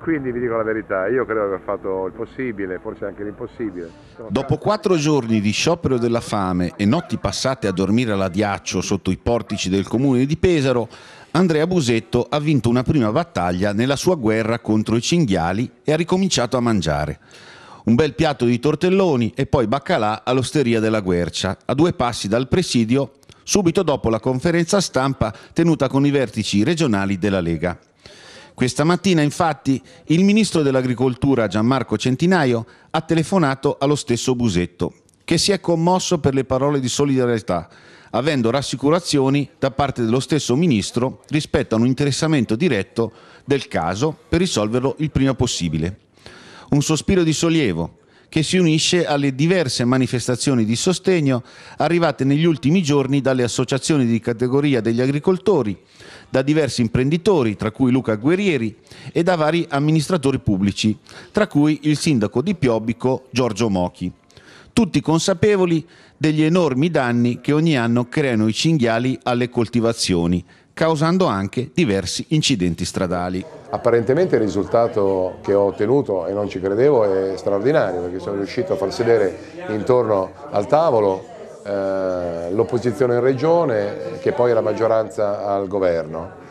quindi vi dico la verità, io credo di aver fatto il possibile, forse anche l'impossibile. Dopo quattro giorni di sciopero della fame e notti passate a dormire alla Diaccio sotto i portici del comune di Pesaro, Andrea Busetto ha vinto una prima battaglia nella sua guerra contro i cinghiali e ha ricominciato a mangiare. Un bel piatto di tortelloni e poi baccalà all'osteria della Guercia, a due passi dal presidio, subito dopo la conferenza stampa tenuta con i vertici regionali della Lega. Questa mattina, infatti, il ministro dell'Agricoltura Gianmarco Centinaio ha telefonato allo stesso Busetto, che si è commosso per le parole di solidarietà, avendo rassicurazioni da parte dello stesso ministro rispetto a un interessamento diretto del caso per risolverlo il prima possibile. Un sospiro di sollievo che si unisce alle diverse manifestazioni di sostegno arrivate negli ultimi giorni dalle associazioni di categoria degli agricoltori, da diversi imprenditori, tra cui Luca Guerrieri, e da vari amministratori pubblici, tra cui il sindaco di Piobbico Giorgio Mochi. Tutti consapevoli degli enormi danni che ogni anno creano i cinghiali alle coltivazioni, causando anche diversi incidenti stradali. Apparentemente il risultato che ho ottenuto, e non ci credevo, è straordinario perché sono riuscito a far sedere intorno al tavolo eh, l'opposizione in regione che poi è la maggioranza al governo.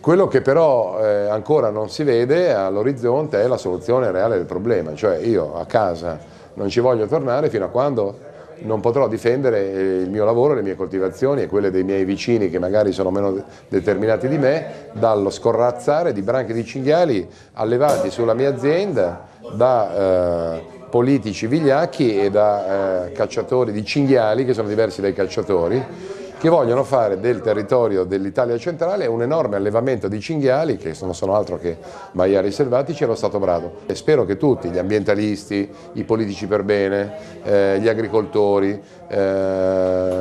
Quello che però eh, ancora non si vede all'orizzonte è la soluzione reale del problema, cioè io a casa non ci voglio tornare fino a quando non potrò difendere eh, il mio lavoro, le mie coltivazioni e quelle dei miei vicini che magari sono meno determinati di me, dallo scorrazzare di branche di cinghiali allevati sulla mia azienda da eh, politici vigliacchi e da eh, cacciatori di cinghiali che sono diversi dai cacciatori che vogliono fare del territorio dell'Italia centrale un enorme allevamento di cinghiali che non sono altro che maiali selvatici e lo Stato brado. E spero che tutti, gli ambientalisti, i politici per bene, eh, gli agricoltori, eh,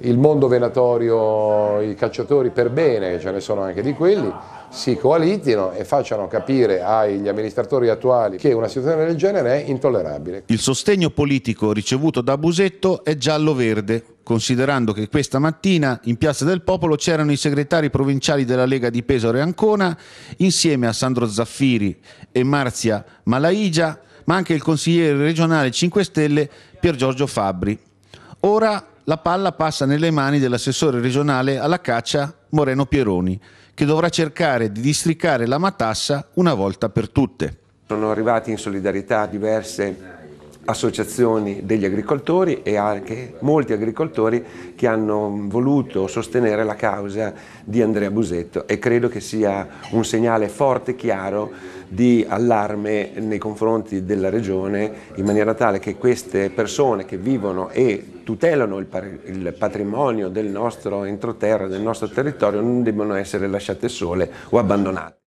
il mondo venatorio, i cacciatori per bene, ce ne sono anche di quelli, si coalitino e facciano capire agli amministratori attuali che una situazione del genere è intollerabile. Il sostegno politico ricevuto da Busetto è giallo-verde, considerando che questa mattina in Piazza del Popolo c'erano i segretari provinciali della Lega di Pesaro e Ancona, insieme a Sandro Zaffiri e Marzia Malaigia, ma anche il consigliere regionale 5 Stelle Pier Giorgio Fabbri. Ora la palla passa nelle mani dell'assessore regionale alla caccia Moreno Pieroni, che dovrà cercare di districare la matassa una volta per tutte. Sono arrivati in solidarietà diverse associazioni degli agricoltori e anche molti agricoltori che hanno voluto sostenere la causa di Andrea Busetto e credo che sia un segnale forte e chiaro di allarme nei confronti della regione in maniera tale che queste persone che vivono e tutelano il, il patrimonio del nostro entroterra, del nostro territorio non debbano essere lasciate sole o abbandonate.